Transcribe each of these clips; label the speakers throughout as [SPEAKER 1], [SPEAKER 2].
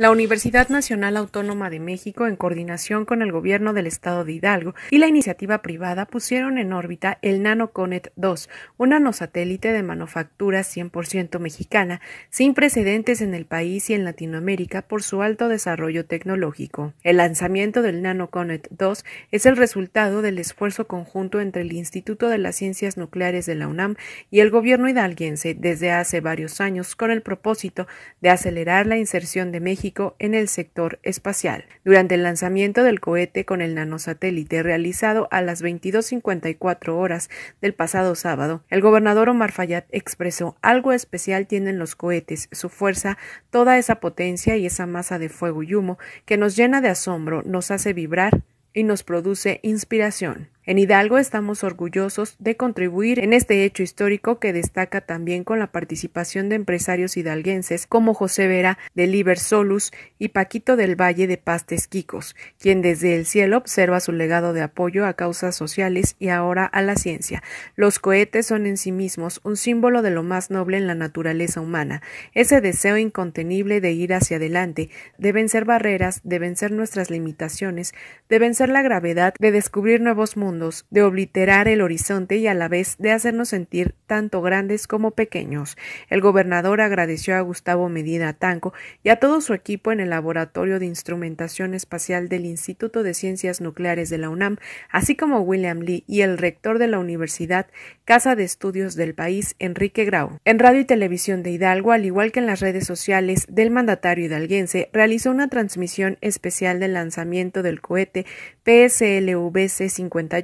[SPEAKER 1] La Universidad Nacional Autónoma de México, en coordinación con el gobierno del estado de Hidalgo y la iniciativa privada, pusieron en órbita el NanoConet 2, un nanosatélite de manufactura 100% mexicana, sin precedentes en el país y en Latinoamérica por su alto desarrollo tecnológico. El lanzamiento del NanoConet 2 es el resultado del esfuerzo conjunto entre el Instituto de las Ciencias Nucleares de la UNAM y el gobierno hidalguense desde hace varios años con el propósito de acelerar la inserción de México en el sector espacial, durante el lanzamiento del cohete con el nanosatélite realizado a las 22.54 horas del pasado sábado. El gobernador Omar Fayad expresó algo especial tienen los cohetes, su fuerza, toda esa potencia y esa masa de fuego y humo que nos llena de asombro, nos hace vibrar y nos produce inspiración. En Hidalgo estamos orgullosos de contribuir en este hecho histórico que destaca también con la participación de empresarios hidalguenses como José Vera de Liber Solus y Paquito del Valle de Pastes Quicos, quien desde el cielo observa su legado de apoyo a causas sociales y ahora a la ciencia. Los cohetes son en sí mismos un símbolo de lo más noble en la naturaleza humana, ese deseo incontenible de ir hacia adelante, de vencer barreras, de vencer nuestras limitaciones, de vencer la gravedad, de descubrir nuevos mundos, de obliterar el horizonte y a la vez de hacernos sentir tanto grandes como pequeños. El gobernador agradeció a Gustavo Medina Tanco y a todo su equipo en el Laboratorio de Instrumentación Espacial del Instituto de Ciencias Nucleares de la UNAM, así como William Lee y el rector de la Universidad Casa de Estudios del País, Enrique Grau. En radio y televisión de Hidalgo, al igual que en las redes sociales del mandatario hidalguense, realizó una transmisión especial del lanzamiento del cohete PSLVC 51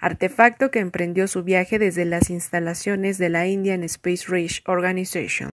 [SPEAKER 1] artefacto que emprendió su viaje desde las instalaciones de la Indian Space Research Organization.